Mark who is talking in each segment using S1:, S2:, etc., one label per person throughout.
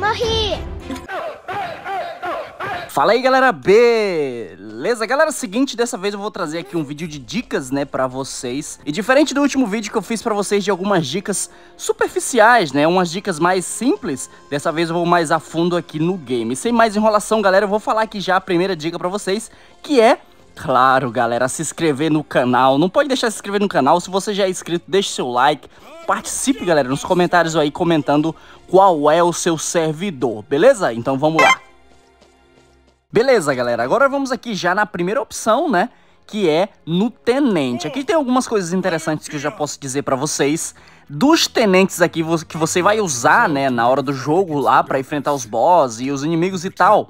S1: Morri! Fala aí galera, beleza? Galera, é seguinte, dessa vez eu vou trazer aqui um vídeo de dicas, né, pra vocês. E diferente do último vídeo que eu fiz pra vocês de algumas dicas superficiais, né, umas dicas mais simples, dessa vez eu vou mais a fundo aqui no game. Sem mais enrolação, galera, eu vou falar aqui já a primeira dica pra vocês, que é claro, galera, se inscrever no canal. Não pode deixar de se inscrever no canal. Se você já é inscrito, deixe seu like. Participe, galera, nos comentários aí comentando qual é o seu servidor, beleza? Então vamos lá. Beleza, galera. Agora vamos aqui já na primeira opção, né? que é no tenente. Aqui tem algumas coisas interessantes que eu já posso dizer para vocês. Dos tenentes aqui que você vai usar, né, na hora do jogo lá para enfrentar os boss e os inimigos e tal.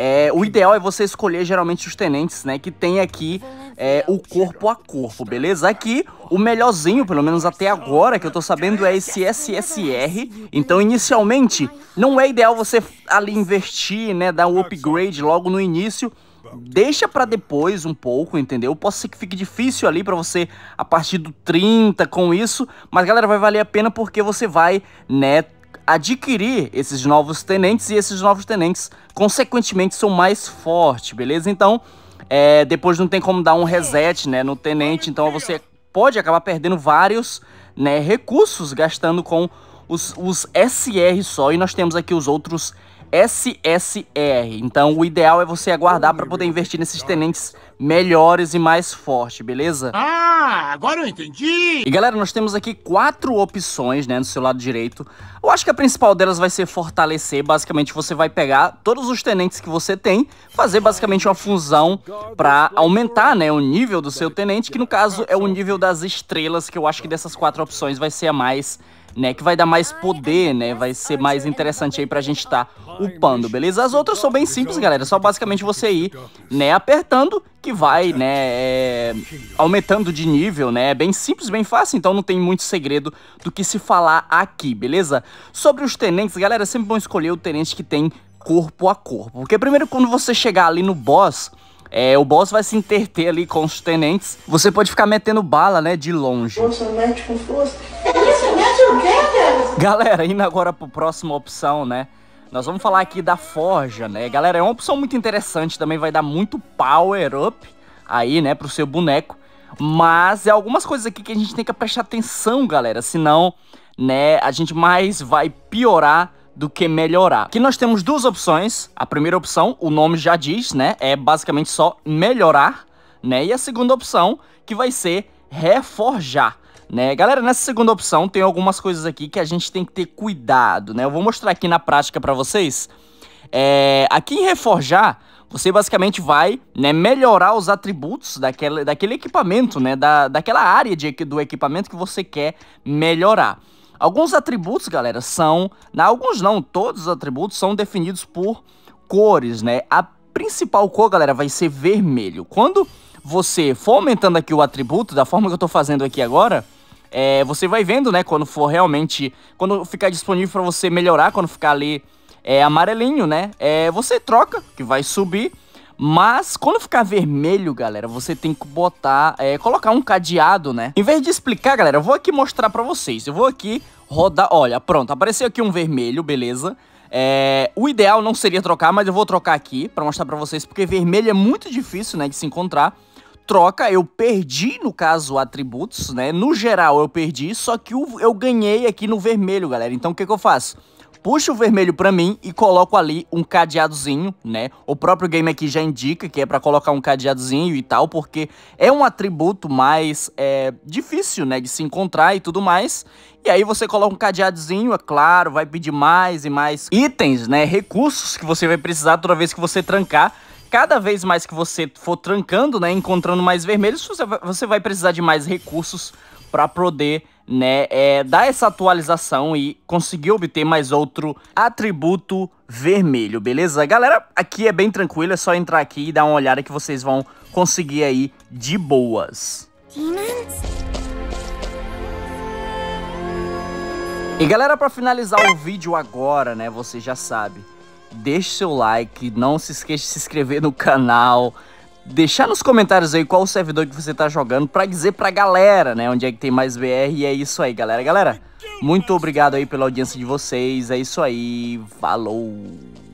S1: É, o ideal é você escolher geralmente os tenentes, né? Que tem aqui é, o corpo a corpo, beleza? Aqui, o melhorzinho, pelo menos até agora, que eu tô sabendo, é esse SSR. Então, inicialmente, não é ideal você ali investir, né? Dar um upgrade logo no início deixa para depois um pouco, entendeu? Pode ser que fique difícil ali para você a partir do 30 com isso, mas galera, vai valer a pena porque você vai, né, adquirir esses novos tenentes e esses novos tenentes, consequentemente, são mais fortes, beleza? Então, é, depois não tem como dar um reset né, no tenente, então você pode acabar perdendo vários né, recursos gastando com os, os SR só, e nós temos aqui os outros SSR. Então o ideal é você aguardar para poder investir nesses tenentes melhores e mais fortes, beleza? Ah, agora eu entendi! E galera, nós temos aqui quatro opções, né, no seu lado direito. Eu acho que a principal delas vai ser fortalecer. Basicamente, você vai pegar todos os tenentes que você tem, fazer basicamente uma fusão para aumentar, né, o nível do seu tenente, que no caso é o nível das estrelas, que eu acho que dessas quatro opções vai ser a mais né? Que vai dar mais poder, né? Vai ser mais interessante aí pra gente estar tá upando, beleza? As outras são bem simples, galera. É só basicamente você ir, né, apertando que vai, né, é, aumentando de nível, né? É bem simples, bem fácil, então não tem muito segredo do que se falar aqui, beleza? Sobre os tenentes, galera, é sempre bom escolher o tenente que tem corpo a corpo. Porque primeiro quando você chegar ali no boss, é, o boss vai se interter ali com os tenentes. Você pode ficar metendo bala, né, de longe. Força, mete com força. Galera, indo agora para a próxima opção, né? Nós vamos falar aqui da forja, né? Galera, é uma opção muito interessante, também vai dar muito power up aí, né, pro seu boneco. Mas é algumas coisas aqui que a gente tem que prestar atenção, galera, senão, né, a gente mais vai piorar do que melhorar. Aqui nós temos duas opções. A primeira opção, o nome já diz, né, é basicamente só melhorar, né? E a segunda opção, que vai ser reforjar né? Galera, nessa segunda opção tem algumas coisas aqui que a gente tem que ter cuidado, né? Eu vou mostrar aqui na prática para vocês. É, aqui em reforjar, você basicamente vai né, melhorar os atributos daquele daquele equipamento, né? Da, daquela área de, do equipamento que você quer melhorar. Alguns atributos, galera, são... alguns não, todos os atributos são definidos por cores, né? A principal cor, galera, vai ser vermelho. Quando você for aumentando aqui o atributo, da forma que eu estou fazendo aqui agora é, você vai vendo, né, quando for realmente, quando ficar disponível para você melhorar, quando ficar ali é, amarelinho, né, é, você troca, que vai subir. Mas quando ficar vermelho, galera, você tem que botar, é, colocar um cadeado, né? Em vez de explicar, galera, eu vou aqui mostrar pra vocês. Eu vou aqui rodar, olha, pronto, apareceu aqui um vermelho, beleza? É, o ideal não seria trocar, mas eu vou trocar aqui pra mostrar pra vocês, porque vermelho é muito difícil, né, de se encontrar troca, eu perdi, no caso, atributos, né? No geral eu perdi, só que eu, ganhei aqui no vermelho, galera. Então o que, que eu faço? puxo o vermelho para mim e coloco ali um cadeadozinho, né? O próprio game aqui já indica que é para colocar um cadeadozinho e tal, porque é um atributo mais é, difícil, né, de se encontrar e tudo mais. E aí você coloca um cadeadozinho, é claro, vai pedir mais e mais itens, né, recursos que você vai precisar toda vez que você trancar cada vez mais que você for trancando, né, encontrando mais vermelhos, você vai precisar de mais recursos para poder né, é, dar essa atualização e conseguir obter mais outro atributo vermelho, beleza? Galera, aqui é bem tranquilo, é só entrar aqui e dar uma olhada que vocês vão conseguir aí de boas. Demons? E galera, para finalizar o vídeo agora, né, você já sabe deixe seu like, não se esqueça de se inscrever no canal, deixar nos comentários aí qual o servidor que você tá jogando para dizer pra galera, né, onde é que tem mais BR e é isso aí, galera. Galera, muito obrigado aí pela audiência de vocês. É isso aí. Falou.